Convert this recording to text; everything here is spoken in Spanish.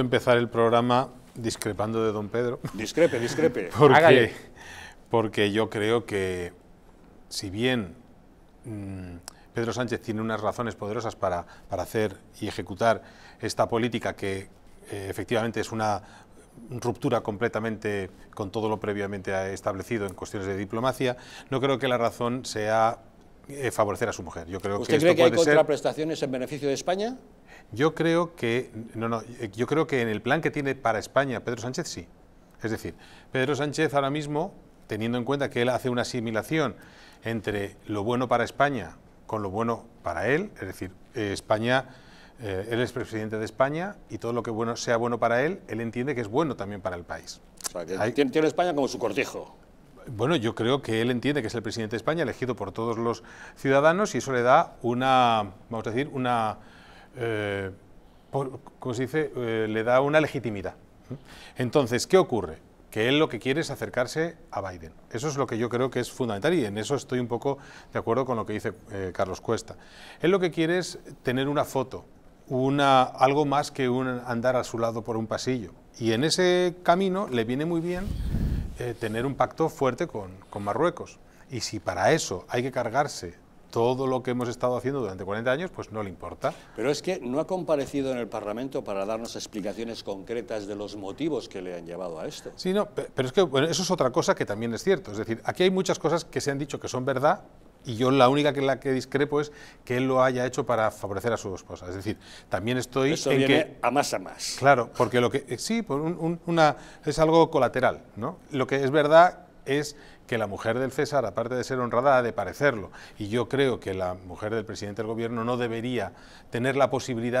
empezar el programa discrepando de don Pedro. Discrepe, discrepe. porque, porque yo creo que, si bien mm, Pedro Sánchez tiene unas razones poderosas para, para hacer y ejecutar esta política que eh, efectivamente es una ruptura completamente con todo lo previamente establecido en cuestiones de diplomacia, no creo que la razón sea eh, favorecer a su mujer. Yo creo ¿Usted que cree que hay contraprestaciones en beneficio de España? Yo creo que no, no, eh, yo creo que en el plan que tiene para España Pedro Sánchez sí. Es decir, Pedro Sánchez ahora mismo, teniendo en cuenta que él hace una asimilación entre lo bueno para España con lo bueno para él, es decir, eh, España eh, él es presidente de España y todo lo que bueno sea bueno para él, él entiende que es bueno también para el país. O sea, tiene, tiene España como su cortejo. Bueno, yo creo que él entiende que es el presidente de España elegido por todos los ciudadanos y eso le da una, vamos a decir, una eh, se dice, eh, le da una legitimidad. Entonces, ¿qué ocurre? que él lo que quiere es acercarse a Biden. Eso es lo que yo creo que es fundamental y en eso estoy un poco de acuerdo con lo que dice eh, Carlos Cuesta. Él lo que quiere es tener una foto, una, algo más que un andar a su lado por un pasillo. Y en ese camino le viene muy bien tener un pacto fuerte con, con Marruecos. Y si para eso hay que cargarse todo lo que hemos estado haciendo durante 40 años, pues no le importa. Pero es que no ha comparecido en el Parlamento para darnos explicaciones concretas de los motivos que le han llevado a esto. Sí, no, pero es que eso es otra cosa que también es cierto. Es decir, aquí hay muchas cosas que se han dicho que son verdad, y yo la única que la que discrepo es que él lo haya hecho para favorecer a su esposa. Es decir, también estoy en que a más a más. Claro, porque lo que eh, sí, por una, es algo colateral, ¿no? Lo que es verdad es que la mujer del César, aparte de ser honrada, ha de parecerlo. Y yo creo que la mujer del presidente del gobierno no debería tener la posibilidad de